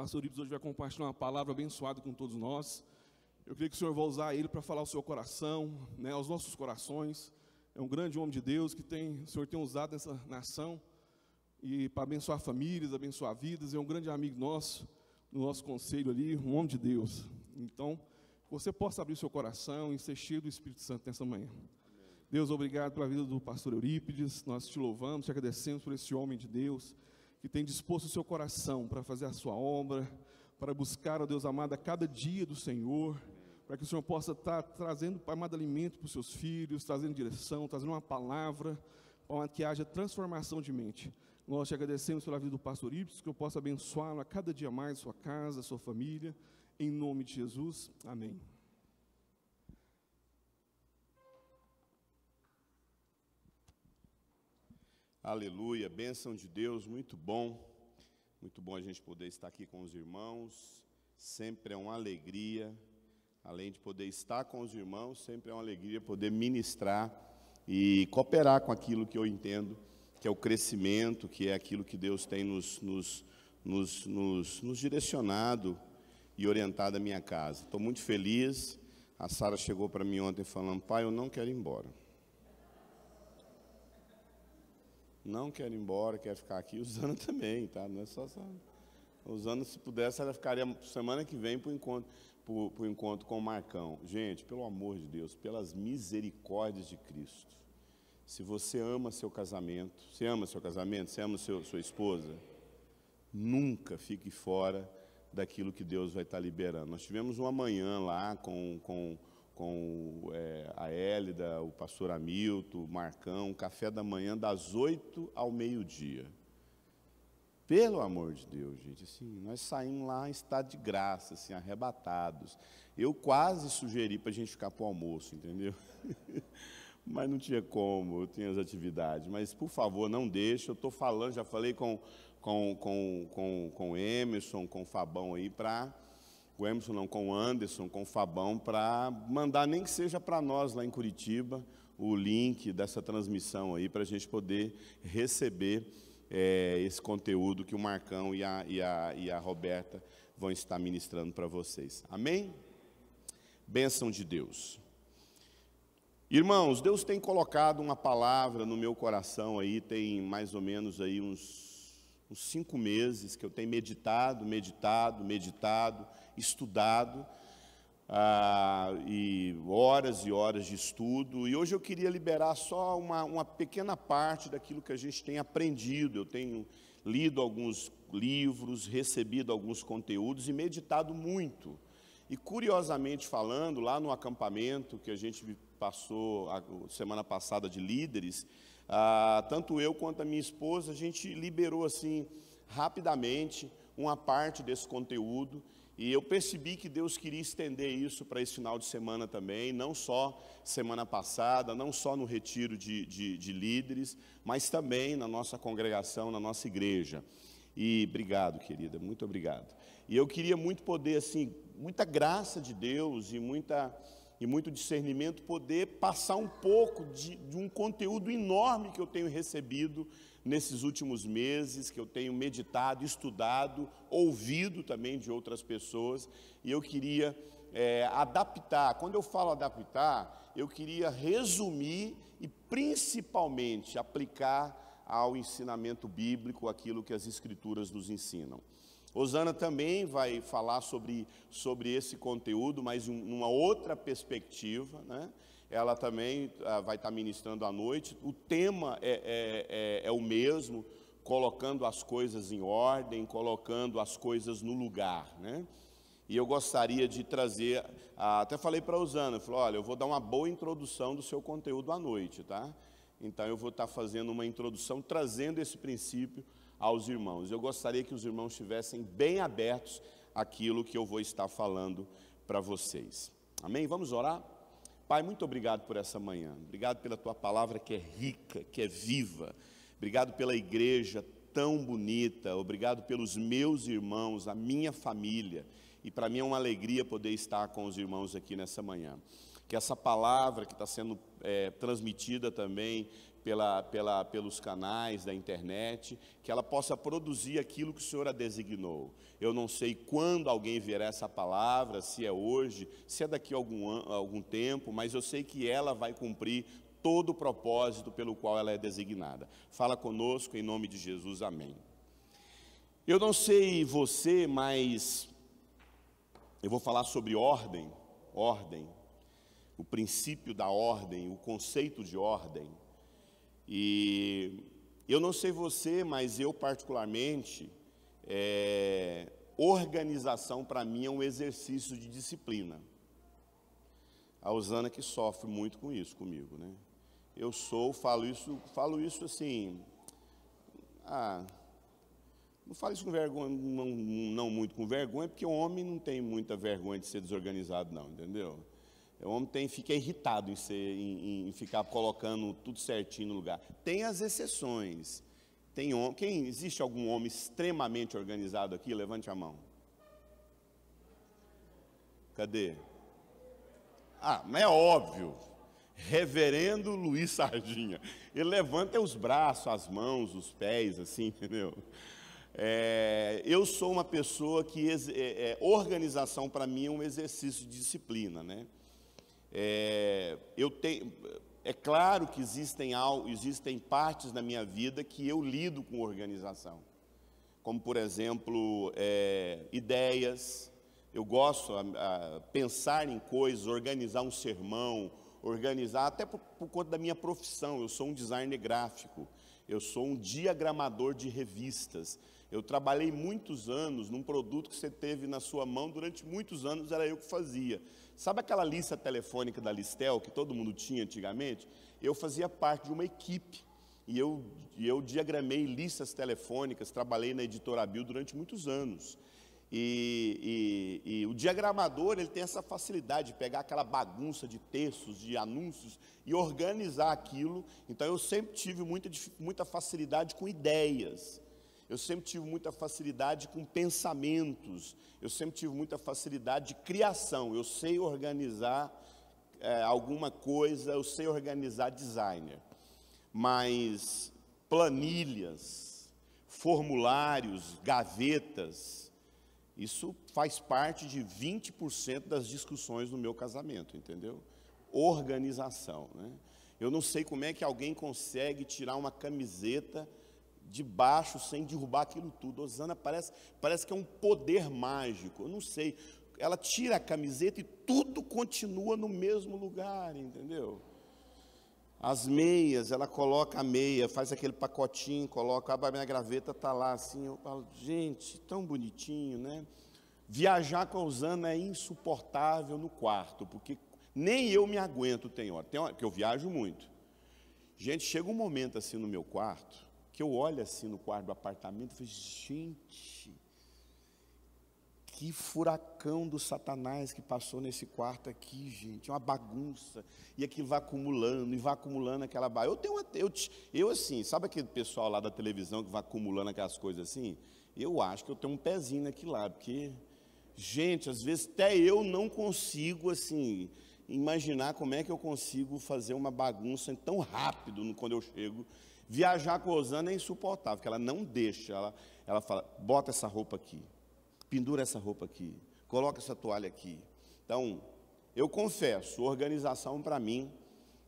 pastor Ibs hoje vai compartilhar uma palavra abençoada com todos nós. Eu creio que o Senhor vai usar ele para falar o seu coração, né, aos nossos corações. É um grande homem de Deus que tem, o Senhor tem usado nessa nação e para abençoar famílias, abençoar vidas. É um grande amigo nosso, no nosso conselho ali, um homem de Deus. Então, você possa abrir seu coração e ser cheio do Espírito Santo nessa manhã. Deus, obrigado pela vida do pastor Eurípides. Nós te louvamos, te agradecemos por esse homem de Deus que tem disposto o seu coração para fazer a sua obra, para buscar, ó Deus amado, a cada dia do Senhor, para que o Senhor possa estar tá trazendo, Pai amado, alimento para os seus filhos, trazendo direção, trazendo uma palavra, para que haja transformação de mente. Nós te agradecemos pela vida do pastor Y, que eu possa abençoá-lo a cada dia mais, sua casa, sua família, em nome de Jesus. Amém. Aleluia, bênção de Deus, muito bom, muito bom a gente poder estar aqui com os irmãos, sempre é uma alegria, além de poder estar com os irmãos, sempre é uma alegria poder ministrar e cooperar com aquilo que eu entendo que é o crescimento, que é aquilo que Deus tem nos, nos, nos, nos, nos direcionado e orientado a minha casa. Estou muito feliz. A Sara chegou para mim ontem falando: Pai, eu não quero ir embora. não quer ir embora, quer ficar aqui. usando também, tá? Não é só usando. Usando se pudesse, ela ficaria semana que vem para o encontro, pro, pro encontro com o Marcão. Gente, pelo amor de Deus, pelas misericórdias de Cristo. Se você ama seu casamento, você ama seu casamento, você ama seu, sua esposa, nunca fique fora daquilo que Deus vai estar tá liberando. Nós tivemos uma manhã lá com, com com é, a Hélida, o pastor Hamilton, o Marcão, café da manhã das 8 ao meio-dia. Pelo amor de Deus, gente, assim, nós saímos lá em estado de graça, assim, arrebatados. Eu quase sugeri para a gente ficar para o almoço, entendeu? mas não tinha como, eu tinha as atividades. Mas, por favor, não deixe, eu estou falando, já falei com, com, com, com, com Emerson, com o Fabão aí, para com o Emerson, não, com o Anderson, com o Fabão, para mandar, nem que seja para nós lá em Curitiba, o link dessa transmissão aí, para a gente poder receber é, esse conteúdo que o Marcão e a, e a, e a Roberta vão estar ministrando para vocês. Amém? Bênção de Deus. Irmãos, Deus tem colocado uma palavra no meu coração aí, tem mais ou menos aí uns, uns cinco meses que eu tenho meditado, meditado, meditado, estudado, ah, e horas e horas de estudo. E hoje eu queria liberar só uma, uma pequena parte daquilo que a gente tem aprendido. Eu tenho lido alguns livros, recebido alguns conteúdos e meditado muito. E curiosamente falando, lá no acampamento que a gente passou a semana passada de líderes, ah, tanto eu quanto a minha esposa, a gente liberou assim rapidamente uma parte desse conteúdo e eu percebi que Deus queria estender isso para esse final de semana também, não só semana passada, não só no retiro de, de, de líderes, mas também na nossa congregação, na nossa igreja. E obrigado, querida, muito obrigado. E eu queria muito poder, assim, muita graça de Deus e muita e muito discernimento poder passar um pouco de, de um conteúdo enorme que eu tenho recebido nesses últimos meses, que eu tenho meditado, estudado, ouvido também de outras pessoas, e eu queria é, adaptar. Quando eu falo adaptar, eu queria resumir e principalmente aplicar ao ensinamento bíblico aquilo que as Escrituras nos ensinam. Osana também vai falar sobre, sobre esse conteúdo, mas um, uma outra perspectiva, né? Ela também ah, vai estar ministrando à noite. O tema é, é, é, é o mesmo, colocando as coisas em ordem, colocando as coisas no lugar, né? E eu gostaria de trazer, ah, até falei para a Osana, falei, olha, eu vou dar uma boa introdução do seu conteúdo à noite, tá? Então eu vou estar fazendo uma introdução, trazendo esse princípio aos irmãos. Eu gostaria que os irmãos estivessem bem abertos àquilo que eu vou estar falando para vocês. Amém? Vamos orar? Pai, muito obrigado por essa manhã. Obrigado pela tua palavra que é rica, que é viva. Obrigado pela igreja tão bonita. Obrigado pelos meus irmãos, a minha família. E para mim é uma alegria poder estar com os irmãos aqui nessa manhã. Que essa palavra que está sendo é, transmitida também pela, pela, pelos canais da internet, que ela possa produzir aquilo que o Senhor a designou. Eu não sei quando alguém verá essa palavra, se é hoje, se é daqui a algum, a algum tempo, mas eu sei que ela vai cumprir todo o propósito pelo qual ela é designada. Fala conosco em nome de Jesus, amém. Eu não sei você, mas eu vou falar sobre ordem, ordem, o princípio da ordem, o conceito de ordem. E eu não sei você, mas eu particularmente, é, organização para mim é um exercício de disciplina. A Usana que sofre muito com isso comigo, né? Eu sou, falo isso, falo isso assim. Ah, não falo isso com vergonha, não, não muito com vergonha, porque o homem não tem muita vergonha de ser desorganizado, não, entendeu? O homem tem, fica irritado em, ser, em, em, ficar colocando tudo certinho no lugar. Tem as exceções. Tem quem existe algum homem extremamente organizado aqui? Levante a mão. Cadê? Ah, mas é óbvio. Reverendo Luiz Sardinha. Ele levanta os braços, as mãos, os pés, assim, entendeu? É, eu sou uma pessoa que é, é, organização para mim é um exercício de disciplina, né? É, eu tenho, é claro que existem, existem partes da minha vida que eu lido com organização, como por exemplo é, ideias. Eu gosto a, pensar em coisas, organizar um sermão, organizar até por, por conta da minha profissão. Eu sou um designer gráfico. Eu sou um diagramador de revistas. Eu trabalhei muitos anos num produto que você teve na sua mão durante muitos anos, era eu que fazia. Sabe aquela lista telefônica da Listel que todo mundo tinha antigamente? Eu fazia parte de uma equipe e eu, eu diagramei listas telefônicas, trabalhei na editora Bill durante muitos anos. E, e, e, o diagramador ele tem essa facilidade de pegar aquela bagunça de textos, de anúncios e organizar aquilo. Então eu sempre tive muita, muita facilidade com ideias. Eu sempre tive muita facilidade com pensamentos. Eu sempre tive muita facilidade de criação. Eu sei organizar é, alguma coisa. Eu sei organizar designer. Mas planilhas, formulários, gavetas isso faz parte de 20% das discussões no meu casamento, entendeu? Organização. Né? Eu não sei como é que alguém consegue tirar uma camiseta de baixo sem derrubar aquilo tudo. Osana parece, parece que é um poder mágico. Eu não sei. Ela tira a camiseta e tudo continua no mesmo lugar, entendeu? As meias, ela coloca a meia, faz aquele pacotinho, coloca, a minha graveta está lá assim. Eu falo, gente, tão bonitinho, né? Viajar com a usana é insuportável no quarto, porque nem eu me aguento, tem hora. Tem hora que eu viajo muito. Gente, chega um momento assim no meu quarto, que eu olho assim no quarto do apartamento e falo, gente, que furacão do Satanás que passou nesse quarto aqui, gente. É uma bagunça. E aquilo vai acumulando, e vai acumulando aquela bagunça. Eu tenho uma. Eu, eu assim, sabe aquele pessoal lá da televisão que vai acumulando aquelas coisas assim? Eu acho que eu tenho um pezinho aqui lá, porque. Gente, às vezes até eu não consigo, assim, imaginar como é que eu consigo fazer uma bagunça tão rápido quando eu chego. Viajar com a Osana é insuportável, porque ela não deixa. Ela, ela fala: bota essa roupa aqui pendura essa roupa aqui, coloca essa toalha aqui. Então, eu confesso, organização para mim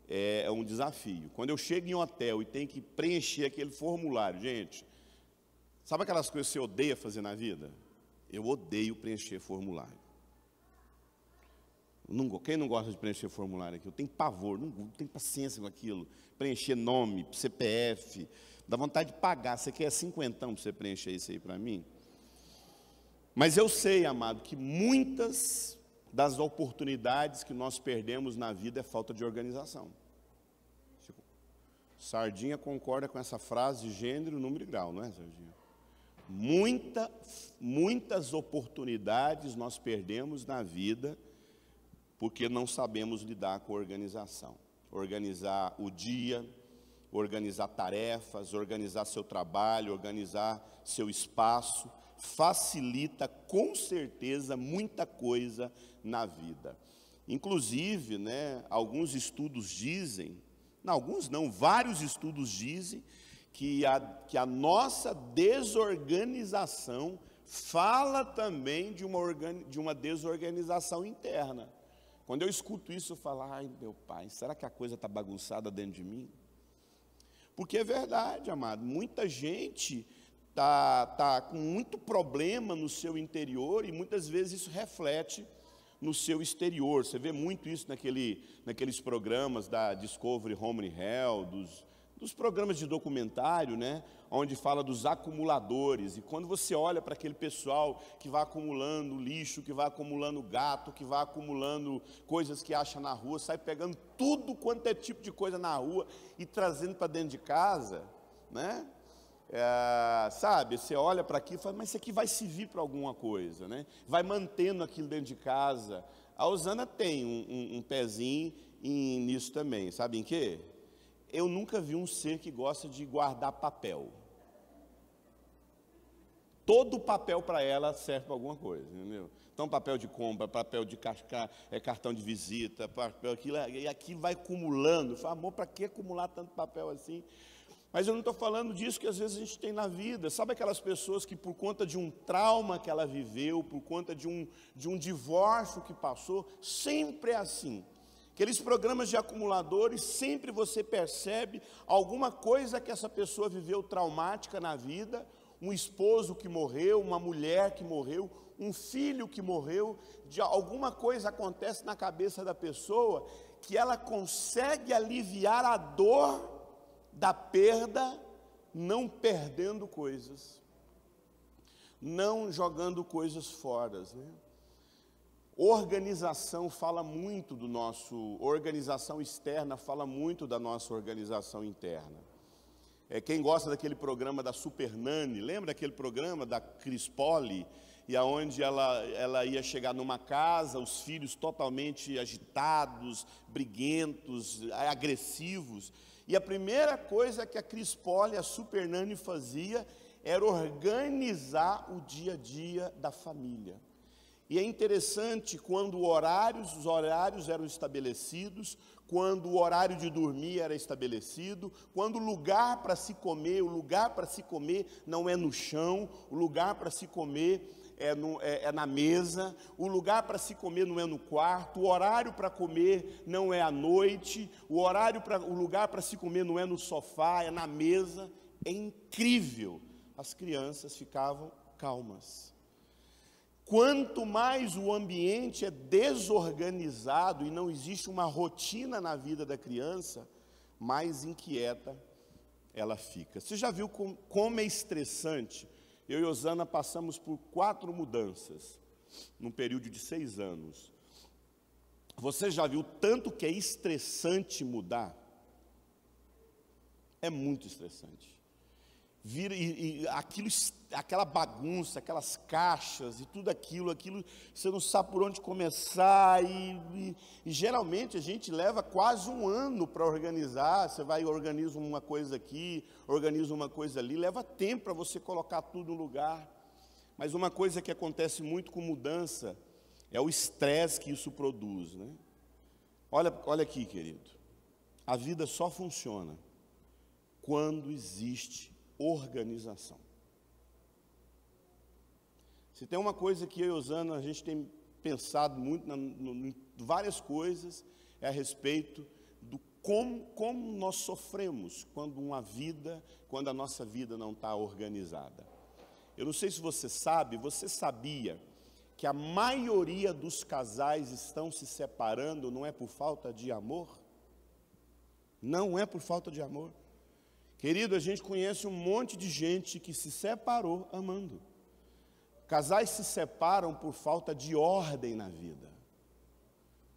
é, é um desafio. Quando eu chego em um hotel e tenho que preencher aquele formulário, gente, sabe aquelas coisas que você odeia fazer na vida? Eu odeio preencher formulário. Não, quem não gosta de preencher formulário aqui? Eu tenho pavor, não, não tenho paciência com aquilo. Preencher nome, CPF, dá vontade de pagar. Você quer cinquentão para você preencher isso aí para mim? Mas eu sei, amado, que muitas das oportunidades que nós perdemos na vida é falta de organização. Tipo, Sardinha concorda com essa frase de gênero, número e grau, não é, Sardinha? Muita, muitas oportunidades nós perdemos na vida porque não sabemos lidar com organização. Organizar o dia, organizar tarefas, organizar seu trabalho, organizar seu espaço facilita com certeza muita coisa na vida. Inclusive, né, alguns estudos dizem, não, alguns não, vários estudos dizem que a, que a nossa desorganização fala também de uma, de uma desorganização interna. Quando eu escuto isso, eu falo, ai meu pai, será que a coisa está bagunçada dentro de mim? Porque é verdade, amado, muita gente está tá com muito problema no seu interior e muitas vezes isso reflete no seu exterior. Você vê muito isso naquele, naqueles programas da Discovery Home and Hell, dos, dos programas de documentário, né, onde fala dos acumuladores. E quando você olha para aquele pessoal que vai acumulando lixo, que vai acumulando gato, que vai acumulando coisas que acha na rua, sai pegando tudo quanto é tipo de coisa na rua e trazendo para dentro de casa, né? É, sabe, você olha para aqui e fala, mas isso aqui vai servir para alguma coisa, né? Vai mantendo aquilo dentro de casa. A Osana tem um, um, um pezinho em, nisso também, sabe em quê? Eu nunca vi um ser que gosta de guardar papel. Todo papel para ela serve para alguma coisa, entendeu? Então, papel de compra, papel de cascar, é, cartão de visita, papel, aquilo, e aqui vai acumulando. Fala, amor, para que acumular tanto papel assim? Mas eu não estou falando disso que às vezes a gente tem na vida. Sabe aquelas pessoas que por conta de um trauma que ela viveu, por conta de um, de um divórcio que passou, sempre é assim. Aqueles programas de acumuladores, sempre você percebe alguma coisa que essa pessoa viveu traumática na vida, um esposo que morreu, uma mulher que morreu, um filho que morreu, de alguma coisa acontece na cabeça da pessoa que ela consegue aliviar a dor da perda, não perdendo coisas, não jogando coisas fora. Né? Organização fala muito do nosso, organização externa fala muito da nossa organização interna. É, quem gosta daquele programa da Super Nanny, lembra aquele programa da Poli E aonde ela, ela ia chegar numa casa, os filhos totalmente agitados, briguentos, agressivos. E a primeira coisa que a Crispoli, a Supernani fazia era organizar o dia a dia da família. E é interessante quando horários, os horários eram estabelecidos, quando o horário de dormir era estabelecido, quando o lugar para se comer, o lugar para se comer não é no chão, o lugar para se comer é, no, é, é na mesa, o lugar para se comer não é no quarto, o horário para comer não é à noite, o horário para o lugar para se comer não é no sofá, é na mesa. É incrível. As crianças ficavam calmas. Quanto mais o ambiente é desorganizado e não existe uma rotina na vida da criança, mais inquieta ela fica. Você já viu como é estressante eu e Osana passamos por quatro mudanças num período de seis anos. Você já viu tanto que é estressante mudar? É muito estressante vira e, e aquilo, aquela bagunça, aquelas caixas e tudo aquilo, aquilo você não sabe por onde começar e, e, e geralmente a gente leva quase um ano para organizar. Você vai e organiza uma coisa aqui, organiza uma coisa ali, leva tempo para você colocar tudo no lugar. Mas uma coisa que acontece muito com mudança é o estresse que isso produz, né? Olha, olha aqui, querido. A vida só funciona quando existe organização. Se tem uma coisa que eu e Osana, a gente tem pensado muito na, no, em várias coisas, é a respeito do como, como nós sofremos quando uma vida, quando a nossa vida não está organizada. Eu não sei se você sabe, você sabia que a maioria dos casais estão se separando não é por falta de amor? Não é por falta de amor. Querido, a gente conhece um monte de gente que se separou amando. Casais se separam por falta de ordem na vida.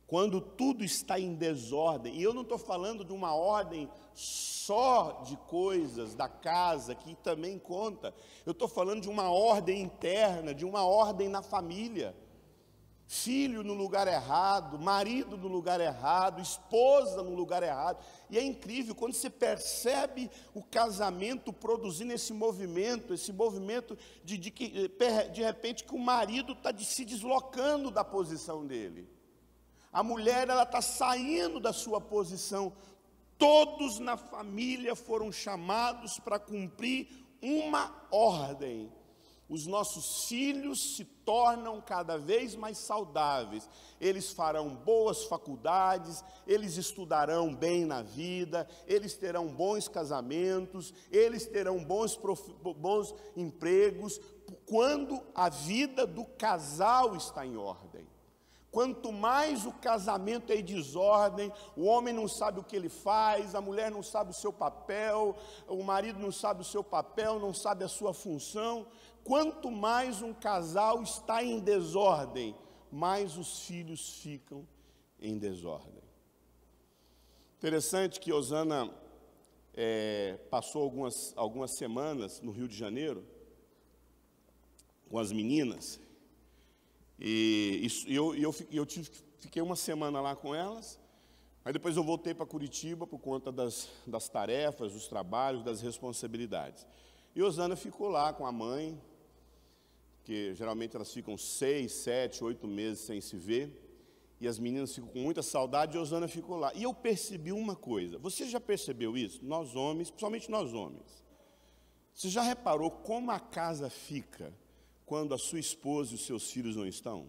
Quando tudo está em desordem, e eu não estou falando de uma ordem só de coisas da casa, que também conta, eu estou falando de uma ordem interna, de uma ordem na família filho no lugar errado, marido no lugar errado, esposa no lugar errado. E é incrível quando você percebe o casamento produzindo esse movimento, esse movimento de, de, que, eh, de repente que o marido está de, se deslocando da posição dele. A mulher ela está saindo da sua posição. Todos na família foram chamados para cumprir uma ordem. Os nossos filhos se tornam cada vez mais saudáveis, eles farão boas faculdades, eles estudarão bem na vida, eles terão bons casamentos, eles terão bons, prof... bons empregos, quando a vida do casal está em ordem. Quanto mais o casamento é desordem, o homem não sabe o que ele faz, a mulher não sabe o seu papel, o marido não sabe o seu papel, não sabe a sua função. Quanto mais um casal está em desordem, mais os filhos ficam em desordem. Interessante que Osana é, passou algumas, algumas semanas no Rio de Janeiro com as meninas e, eu, eu, eu tive, fiquei uma semana lá com elas. Aí depois eu voltei para Curitiba por conta das, das tarefas, dos trabalhos, das responsabilidades. E Osana ficou lá com a mãe, que geralmente elas ficam seis, sete, oito meses sem se ver. E as meninas ficam com muita saudade e Osana ficou lá. E eu percebi uma coisa. Você já percebeu isso? Nós homens, principalmente nós homens. Você já reparou como a casa fica quando a sua esposa e os seus filhos não estão?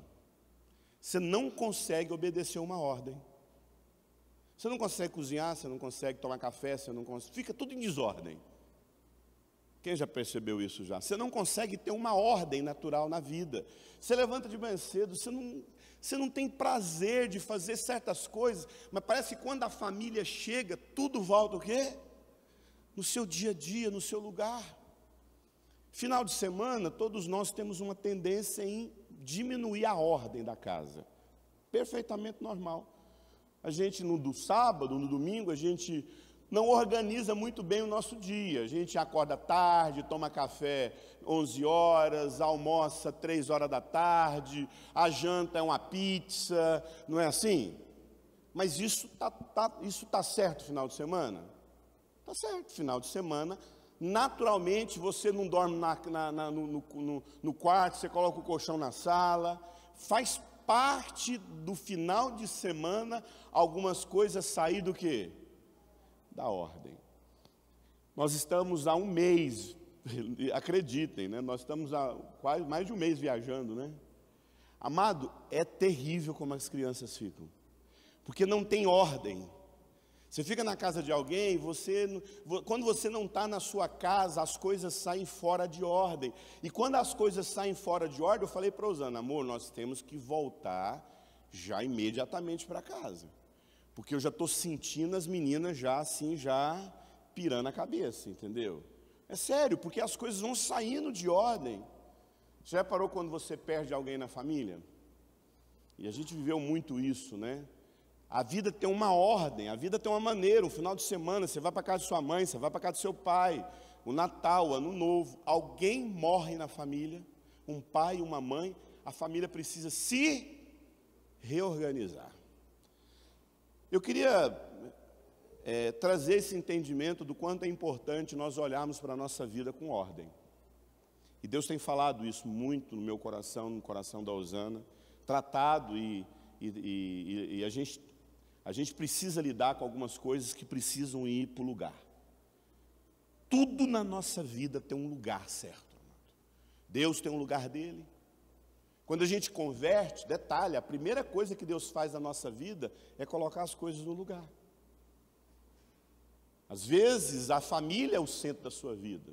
Você não consegue obedecer uma ordem. Você não consegue cozinhar, você não consegue tomar café, você não consegue. Fica tudo em desordem. Quem já percebeu isso já? Você não consegue ter uma ordem natural na vida. Você levanta de manhã cedo, você não, você não tem prazer de fazer certas coisas, mas parece que quando a família chega, tudo volta o quê? No seu dia a dia, no seu lugar. Final de semana, todos nós temos uma tendência em diminuir a ordem da casa. Perfeitamente normal. A gente, no do sábado, no domingo, a gente não organiza muito bem o nosso dia. A gente acorda tarde, toma café 11 horas, almoça 3 horas da tarde, a janta é uma pizza, não é assim? Mas isso está tá, isso tá certo final de semana? Está certo, final de semana naturalmente você não dorme na, na, na, no, no, no quarto, você coloca o colchão na sala, faz parte do final de semana algumas coisas sair do que? Da ordem. Nós estamos há um mês, acreditem, né? Nós estamos há quase mais de um mês viajando, né? Amado, é terrível como as crianças ficam, porque não tem ordem. Você fica na casa de alguém, você, quando você não está na sua casa, as coisas saem fora de ordem. E quando as coisas saem fora de ordem, eu falei para Osana, amor, nós temos que voltar já imediatamente para casa. Porque eu já estou sentindo as meninas já assim, já pirando a cabeça, entendeu? É sério, porque as coisas vão saindo de ordem. Você já parou quando você perde alguém na família? E a gente viveu muito isso, né? A vida tem uma ordem, a vida tem uma maneira. Um final de semana, você vai para casa de sua mãe, você vai para casa do seu pai. O Natal, o Ano Novo, alguém morre na família, um pai, uma mãe, a família precisa se reorganizar. Eu queria é, trazer esse entendimento do quanto é importante nós olharmos para a nossa vida com ordem. E Deus tem falado isso muito no meu coração, no coração da Osana, tratado e, e, e, e a gente a gente precisa lidar com algumas coisas que precisam ir para o lugar. Tudo na nossa vida tem um lugar certo. Deus tem um lugar dele. Quando a gente converte, detalhe, a primeira coisa que Deus faz na nossa vida é colocar as coisas no lugar. Às vezes a família é o centro da sua vida.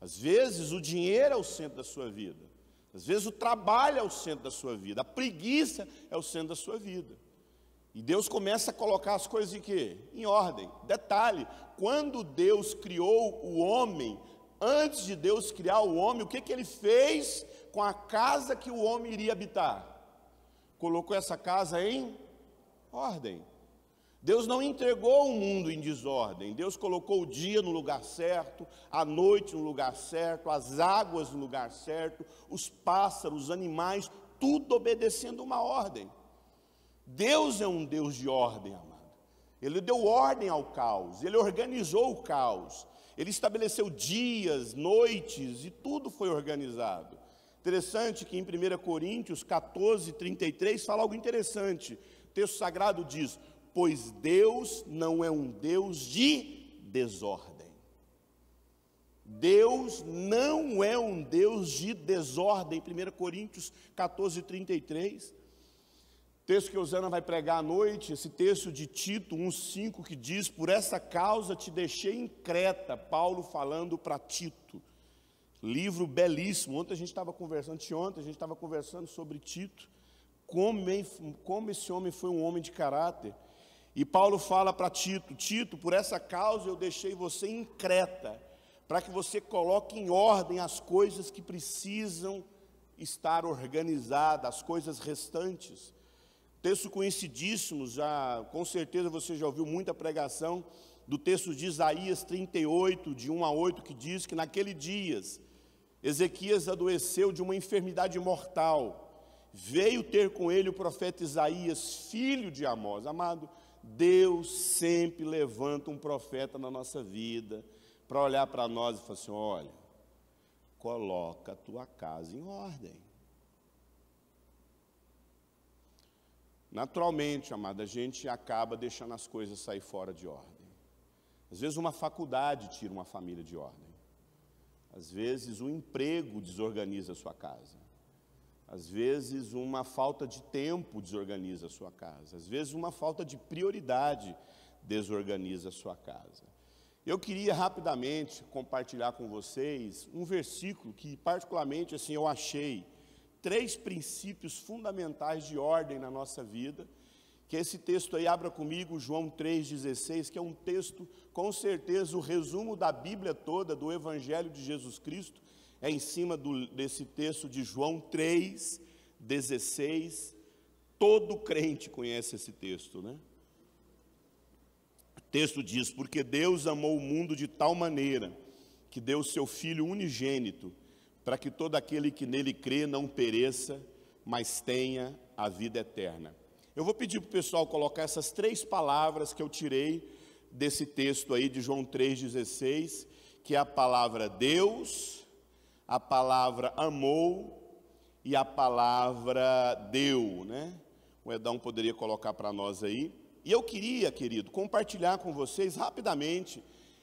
Às vezes o dinheiro é o centro da sua vida. Às vezes o trabalho é o centro da sua vida. A preguiça é o centro da sua vida. E Deus começa a colocar as coisas em quê? Em ordem. Detalhe, quando Deus criou o homem, antes de Deus criar o homem, o que, que ele fez com a casa que o homem iria habitar? Colocou essa casa em ordem. Deus não entregou o mundo em desordem. Deus colocou o dia no lugar certo, a noite no lugar certo, as águas no lugar certo, os pássaros, os animais, tudo obedecendo uma ordem. Deus é um Deus de ordem, amado. Ele deu ordem ao caos, ele organizou o caos, ele estabeleceu dias, noites e tudo foi organizado. Interessante que em 1 Coríntios 14, 33 fala algo interessante. O texto sagrado diz: Pois Deus não é um Deus de desordem. Deus não é um Deus de desordem. 1 Coríntios 14, 33 texto que Osana vai pregar à noite, esse texto de Tito 1,5 que diz: Por essa causa te deixei em Creta, Paulo falando para Tito. Livro belíssimo. Ontem a gente estava conversando, ontem a gente estava conversando sobre Tito, como, como esse homem foi um homem de caráter. E Paulo fala para Tito: Tito, por essa causa eu deixei você em Creta, para que você coloque em ordem as coisas que precisam estar organizadas, as coisas restantes. Texto conhecidíssimo, já, com certeza você já ouviu muita pregação do texto de Isaías 38, de 1 a 8, que diz que naquele dias Ezequias adoeceu de uma enfermidade mortal. Veio ter com ele o profeta Isaías, filho de Amós. Amado, Deus sempre levanta um profeta na nossa vida para olhar para nós e falar assim: olha, coloca a tua casa em ordem. Naturalmente, amada, a gente acaba deixando as coisas sair fora de ordem. Às vezes, uma faculdade tira uma família de ordem. Às vezes, o um emprego desorganiza a sua casa. Às vezes, uma falta de tempo desorganiza a sua casa. Às vezes, uma falta de prioridade desorganiza a sua casa. Eu queria rapidamente compartilhar com vocês um versículo que, particularmente, assim, eu achei três princípios fundamentais de ordem na nossa vida. Que esse texto aí abra comigo, João 3,16, que é um texto, com certeza, o resumo da Bíblia toda, do Evangelho de Jesus Cristo, é em cima do, desse texto de João 3,16. Todo crente conhece esse texto, né? O texto diz: Porque Deus amou o mundo de tal maneira que deu seu Filho unigênito para que todo aquele que nele crê não pereça, mas tenha a vida eterna. Eu vou pedir para o pessoal colocar essas três palavras que eu tirei desse texto aí de João 3,16, que é a palavra Deus, a palavra amou e a palavra deu, né? O Edão poderia colocar para nós aí. E eu queria, querido, compartilhar com vocês rapidamente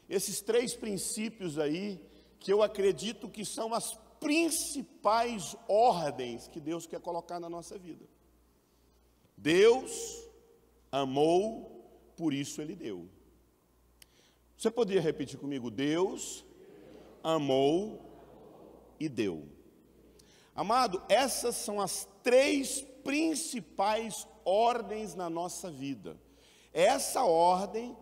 esses três princípios aí, que eu acredito que são as principais ordens que Deus quer colocar na nossa vida. Deus amou, por isso ele deu. Você poderia repetir comigo? Deus amou e deu. Amado, essas são as três principais ordens na nossa vida. Essa ordem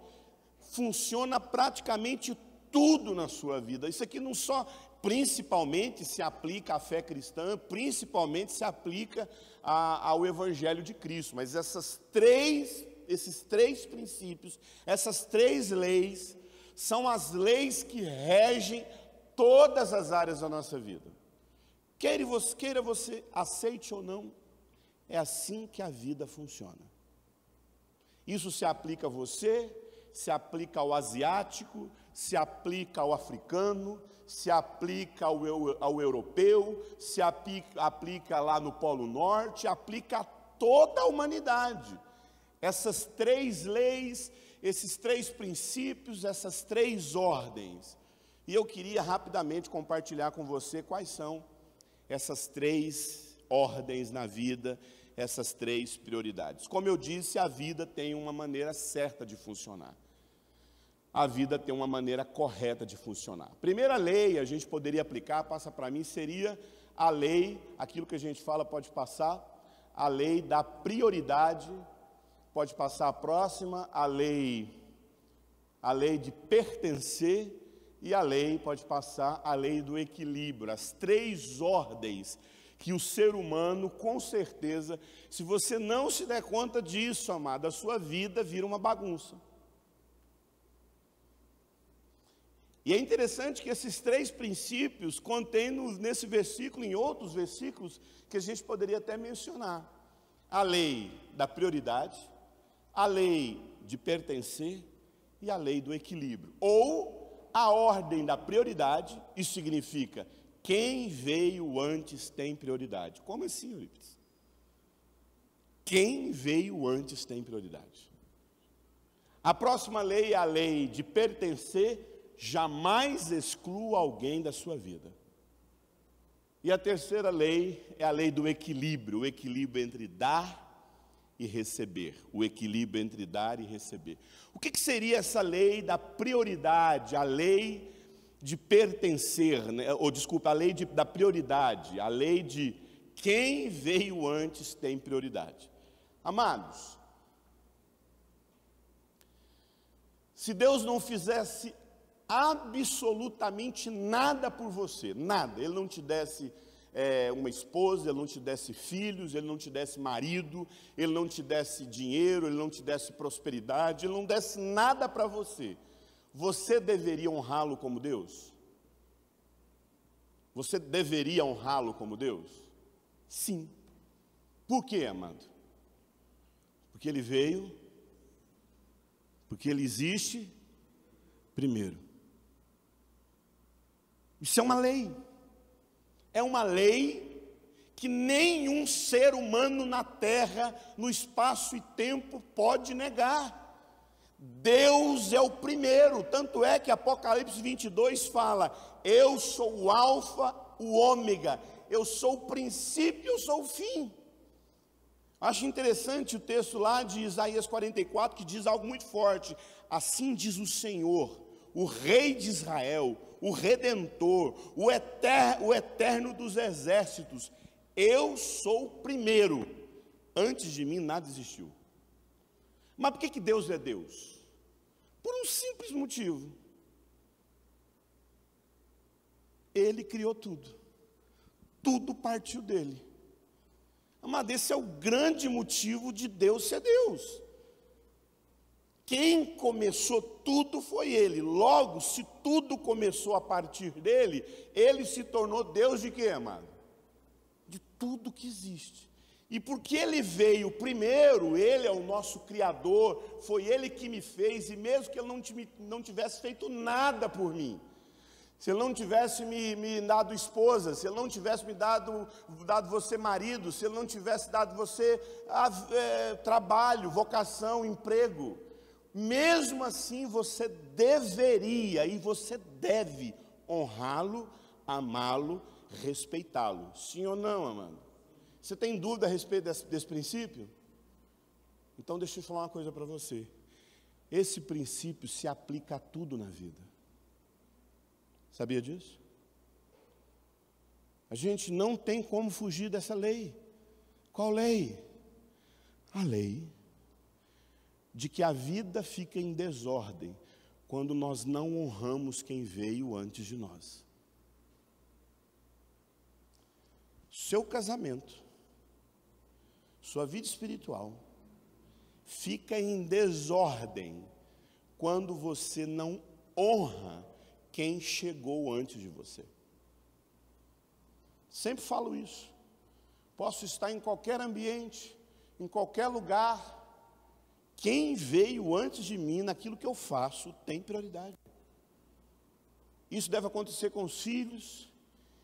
funciona praticamente tudo na sua vida. Isso aqui não só principalmente se aplica à fé cristã, principalmente se aplica a, ao Evangelho de Cristo. Mas essas três, esses três princípios, essas três leis, são as leis que regem todas as áreas da nossa vida. Queira você, queira você aceite ou não, é assim que a vida funciona. Isso se aplica a você, se aplica ao asiático, se aplica ao africano, se aplica ao, ao europeu, se aplica, aplica lá no Polo Norte, aplica a toda a humanidade. Essas três leis, esses três princípios, essas três ordens. E eu queria rapidamente compartilhar com você quais são essas três ordens na vida, essas três prioridades. Como eu disse, a vida tem uma maneira certa de funcionar a vida tem uma maneira correta de funcionar. primeira lei a gente poderia aplicar, passa para mim, seria a lei, aquilo que a gente fala pode passar, a lei da prioridade, pode passar a próxima, a lei a lei de pertencer e a lei pode passar a lei do equilíbrio, as três ordens que o ser humano, com certeza, se você não se der conta disso, amado, a sua vida vira uma bagunça. E é interessante que esses três princípios contêm nesse versículo, em outros versículos, que a gente poderia até mencionar: a lei da prioridade, a lei de pertencer e a lei do equilíbrio. Ou a ordem da prioridade, isso significa quem veio antes tem prioridade. Como assim, Eurípides? Quem veio antes tem prioridade. A próxima lei é a lei de pertencer jamais exclua alguém da sua vida. E a terceira lei é a lei do equilíbrio, o equilíbrio entre dar e receber, o equilíbrio entre dar e receber. O que, que seria essa lei da prioridade, a lei de pertencer, né? ou desculpa, a lei de, da prioridade, a lei de quem veio antes tem prioridade. Amados, se Deus não fizesse absolutamente nada por você, nada. Ele não te desse é, uma esposa, ele não te desse filhos, ele não te desse marido, ele não te desse dinheiro, ele não te desse prosperidade, ele não desse nada para você. Você deveria honrá-lo como Deus? Você deveria honrá-lo como Deus? Sim. Por quê, amado? Porque ele veio, porque ele existe, primeiro. Isso é uma lei. É uma lei que nenhum ser humano na terra, no espaço e tempo, pode negar. Deus é o primeiro, tanto é que Apocalipse 22 fala: Eu sou o Alfa, o Ômega, eu sou o princípio, eu sou o fim. Acho interessante o texto lá de Isaías 44 que diz algo muito forte: Assim diz o Senhor, o Rei de Israel, o Redentor, o, eter, o Eterno dos Exércitos. Eu sou o primeiro. Antes de mim nada existiu. Mas por que, que Deus é Deus? Por um simples motivo. Ele criou tudo. Tudo partiu dele. Amado, esse é o grande motivo de Deus ser Deus. Quem começou tudo foi ele. Logo, se tudo começou a partir dele, ele se tornou Deus de quê, amado? De tudo que existe. E porque ele veio primeiro, ele é o nosso Criador, foi ele que me fez, e mesmo que ele não, não tivesse feito nada por mim, se ele não tivesse me, me dado esposa, se ele não tivesse me dado, dado você marido, se ele não tivesse dado você ah, é, trabalho, vocação, emprego, mesmo assim você deveria e você deve honrá-lo, amá-lo, respeitá-lo. Sim ou não, amado? Você tem dúvida a respeito desse, desse princípio? Então deixa eu falar uma coisa para você. Esse princípio se aplica a tudo na vida. Sabia disso? A gente não tem como fugir dessa lei. Qual lei? A lei de que a vida fica em desordem quando nós não honramos quem veio antes de nós. Seu casamento, sua vida espiritual, fica em desordem quando você não honra quem chegou antes de você. Sempre falo isso. Posso estar em qualquer ambiente, em qualquer lugar, quem veio antes de mim naquilo que eu faço tem prioridade. Isso deve acontecer com os filhos,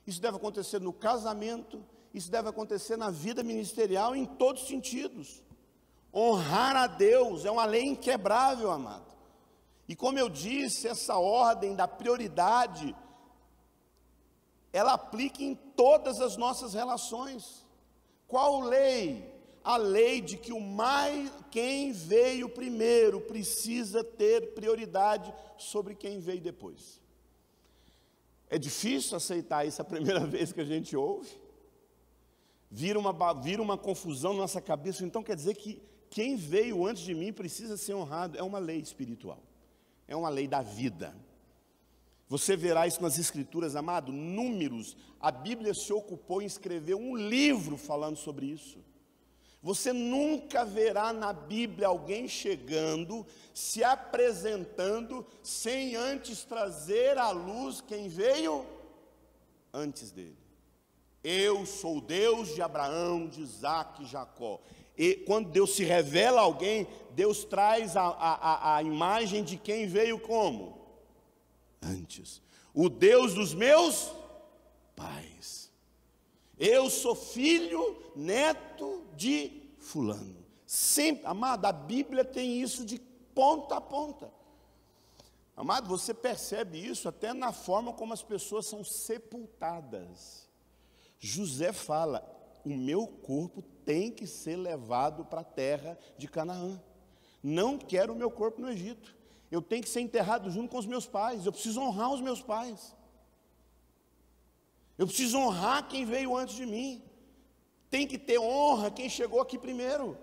isso deve acontecer no casamento, isso deve acontecer na vida ministerial em todos os sentidos. Honrar a Deus é uma lei inquebrável, amado. E como eu disse, essa ordem da prioridade, ela aplica em todas as nossas relações. Qual lei a lei de que o mais quem veio primeiro precisa ter prioridade sobre quem veio depois. É difícil aceitar isso a primeira vez que a gente ouve. Vira uma, vira uma confusão na nossa cabeça. Então quer dizer que quem veio antes de mim precisa ser honrado. É uma lei espiritual, é uma lei da vida. Você verá isso nas escrituras, amado, números. A Bíblia se ocupou em escrever um livro falando sobre isso. Você nunca verá na Bíblia alguém chegando, se apresentando, sem antes trazer à luz quem veio antes dele. Eu sou Deus de Abraão, de Isaac e Jacó. E quando Deus se revela a alguém, Deus traz a, a, a imagem de quem veio como? Antes. O Deus dos meus pais. Eu sou filho, neto de fulano. Sempre, amado, a Bíblia tem isso de ponta a ponta. Amado, você percebe isso até na forma como as pessoas são sepultadas. José fala: o meu corpo tem que ser levado para a terra de Canaã. Não quero o meu corpo no Egito. Eu tenho que ser enterrado junto com os meus pais. Eu preciso honrar os meus pais. Eu preciso honrar quem veio antes de mim. Tem que ter honra quem chegou aqui primeiro.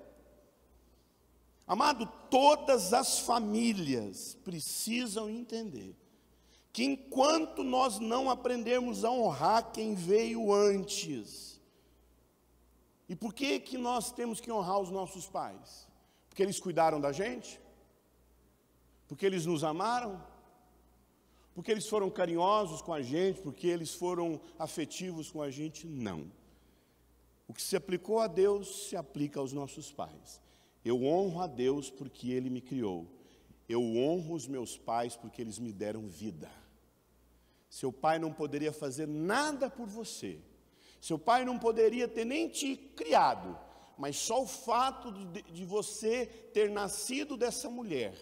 Amado, todas as famílias precisam entender que enquanto nós não aprendermos a honrar quem veio antes, e por que que nós temos que honrar os nossos pais? Porque eles cuidaram da gente? Porque eles nos amaram? porque eles foram carinhosos com a gente, porque eles foram afetivos com a gente, não. O que se aplicou a Deus se aplica aos nossos pais. Eu honro a Deus porque Ele me criou. Eu honro os meus pais porque eles me deram vida. Seu pai não poderia fazer nada por você. Seu pai não poderia ter nem te criado. Mas só o fato de, de você ter nascido dessa mulher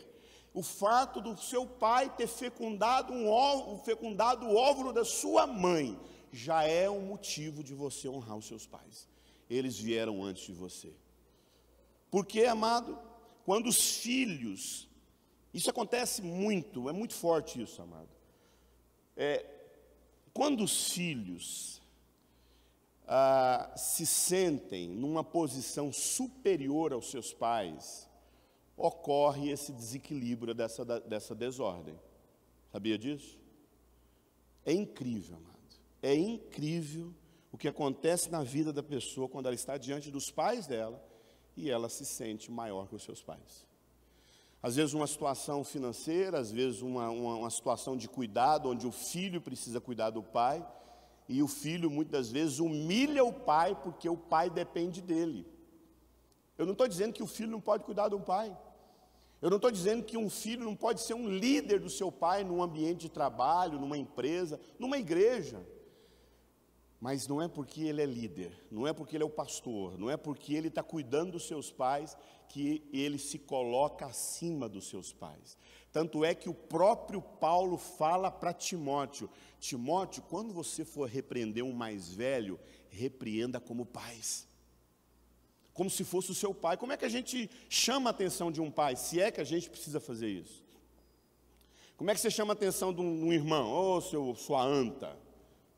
o fato do seu pai ter fecundado um fecundado o óvulo da sua mãe, já é um motivo de você honrar os seus pais. Eles vieram antes de você. Porque, amado, quando os filhos, isso acontece muito, é muito forte isso, amado. É, quando os filhos ah, se sentem numa posição superior aos seus pais, ocorre esse desequilíbrio dessa, dessa desordem. Sabia disso? É incrível, amado. É incrível o que acontece na vida da pessoa quando ela está diante dos pais dela e ela se sente maior que os seus pais. Às vezes, uma situação financeira, às vezes, uma, uma, uma situação de cuidado, onde o filho precisa cuidar do pai, e o filho muitas vezes humilha o pai porque o pai depende dele. Eu não estou dizendo que o filho não pode cuidar do pai. Eu não estou dizendo que um filho não pode ser um líder do seu pai num ambiente de trabalho, numa empresa, numa igreja. Mas não é porque ele é líder, não é porque ele é o pastor, não é porque ele está cuidando dos seus pais que ele se coloca acima dos seus pais. Tanto é que o próprio Paulo fala para Timóteo: Timóteo, quando você for repreender um mais velho, repreenda como pais como se fosse o seu pai. Como é que a gente chama a atenção de um pai, se é que a gente precisa fazer isso? Como é que você chama a atenção de um, irmão? Ô, oh, seu, sua anta,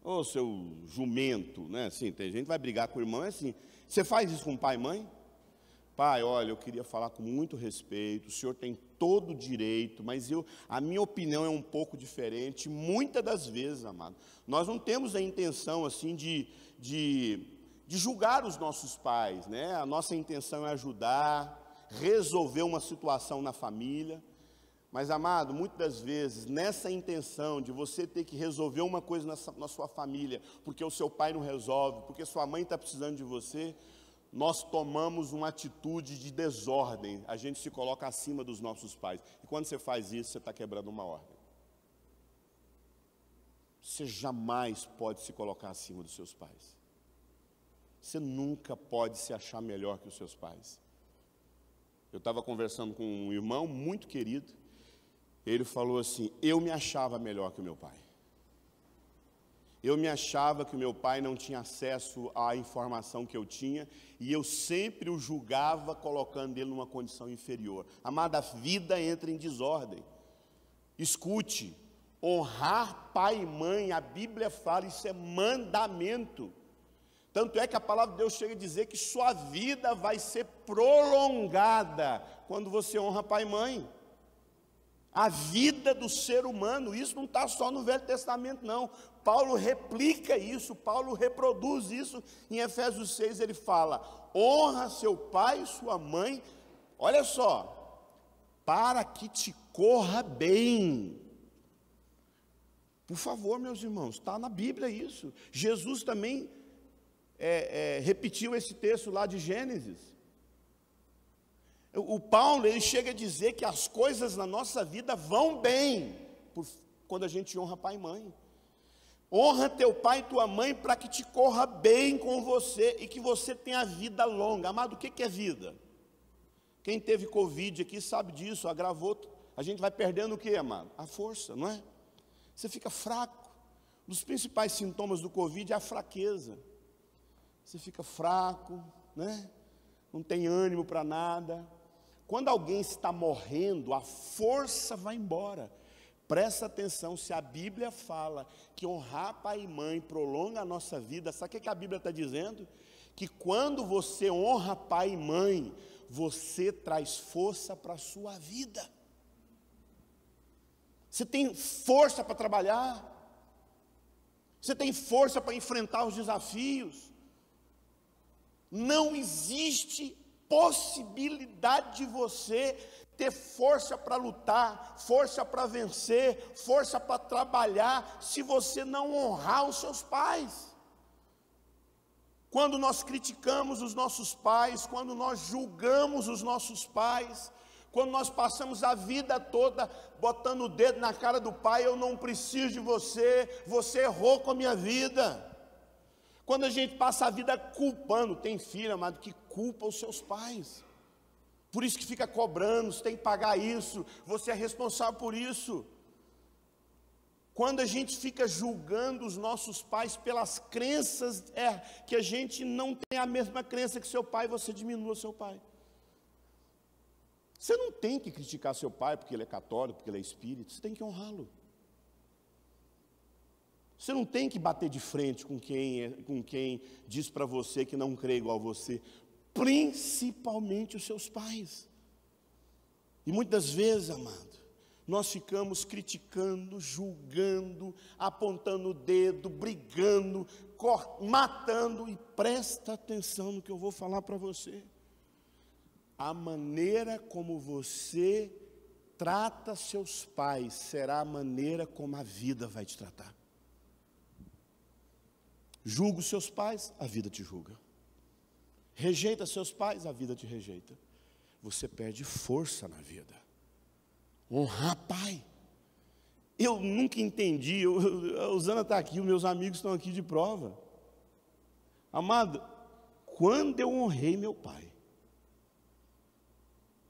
ô, oh, seu jumento, né? Assim, tem gente que vai brigar com o irmão, é assim. Você faz isso com pai e mãe? Pai, olha, eu queria falar com muito respeito, o senhor tem todo o direito, mas eu, a minha opinião é um pouco diferente, muitas das vezes, amado. Nós não temos a intenção, assim, de, de de julgar os nossos pais, né? A nossa intenção é ajudar, resolver uma situação na família. Mas, amado, muitas das vezes, nessa intenção de você ter que resolver uma coisa na, na sua família, porque o seu pai não resolve, porque sua mãe está precisando de você, nós tomamos uma atitude de desordem, a gente se coloca acima dos nossos pais. E quando você faz isso, você está quebrando uma ordem. Você jamais pode se colocar acima dos seus pais. Você nunca pode se achar melhor que os seus pais. Eu estava conversando com um irmão muito querido, ele falou assim: Eu me achava melhor que o meu pai. Eu me achava que o meu pai não tinha acesso à informação que eu tinha e eu sempre o julgava colocando ele numa condição inferior. Amada, a vida entra em desordem. Escute, honrar pai e mãe, a Bíblia fala, isso é mandamento. Tanto é que a palavra de Deus chega a dizer que sua vida vai ser prolongada quando você honra pai e mãe. A vida do ser humano, isso não está só no Velho Testamento, não. Paulo replica isso, Paulo reproduz isso. Em Efésios 6 ele fala: honra seu pai e sua mãe, olha só, para que te corra bem. Por favor, meus irmãos, está na Bíblia isso. Jesus também é, é, repetiu esse texto lá de Gênesis. O, Paulo ele chega a dizer que as coisas na nossa vida vão bem por, quando a gente honra pai e mãe. Honra teu pai e tua mãe para que te corra bem com você e que você tenha vida longa. Amado, o que, que é vida? Quem teve Covid aqui sabe disso, agravou. A gente vai perdendo o que, amado? A força, não é? Você fica fraco. Um dos principais sintomas do Covid é a fraqueza. Você fica fraco, né? Não tem ânimo para nada. Quando alguém está morrendo, a força vai embora. Presta atenção, se a Bíblia fala que honrar pai e mãe prolonga a nossa vida, sabe o que a Bíblia está dizendo? Que quando você honra pai e mãe, você traz força para a sua vida. Você tem força para trabalhar, você tem força para enfrentar os desafios, não existe possibilidade de você ter força para lutar, força para vencer, força para trabalhar, se você não honrar os seus pais. Quando nós criticamos os nossos pais, quando nós julgamos os nossos pais, quando nós passamos a vida toda botando o dedo na cara do pai, eu não preciso de você, você errou com a minha vida. Quando a gente passa a vida culpando, tem filho, amado, que culpa os seus pais. Por isso que fica cobrando, você tem que pagar isso, você é responsável por isso. Quando a gente fica julgando os nossos pais pelas crenças, é que a gente não tem a mesma crença que seu pai, você diminua seu pai. Você não tem que criticar seu pai porque ele é católico, porque ele é espírito, você tem que honrá-lo. Você não tem que bater de frente com quem, é, com quem diz para você que não crê igual você, principalmente os seus pais. E muitas vezes, amado, nós ficamos criticando, julgando, apontando o dedo, brigando, matando, e presta atenção no que eu vou falar para você. A maneira como você trata seus pais será a maneira como a vida vai te tratar. Julga os seus pais, a vida te julga. Rejeita seus pais, a vida te rejeita. Você perde força na vida. Honrar pai. Eu nunca entendi. Eu, a Usana está aqui, os meus amigos estão aqui de prova. Amado, quando eu honrei meu pai,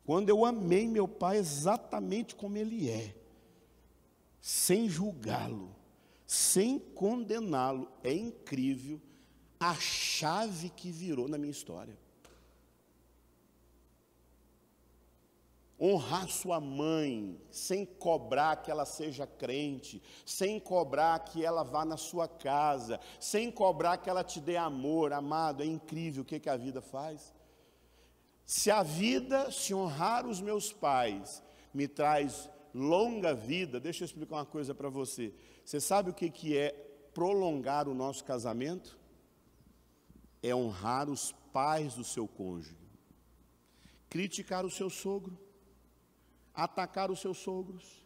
quando eu amei meu pai exatamente como ele é, sem julgá-lo, sem condená-lo. É incrível a chave que virou na minha história. Honrar sua mãe, sem cobrar que ela seja crente, sem cobrar que ela vá na sua casa, sem cobrar que ela te dê amor, amado, é incrível o que, que a vida faz. Se a vida, se honrar os meus pais, me traz longa vida, deixa eu explicar uma coisa para você. Você sabe o que, que é prolongar o nosso casamento? É honrar os pais do seu cônjuge, criticar o seu sogro, atacar os seus sogros,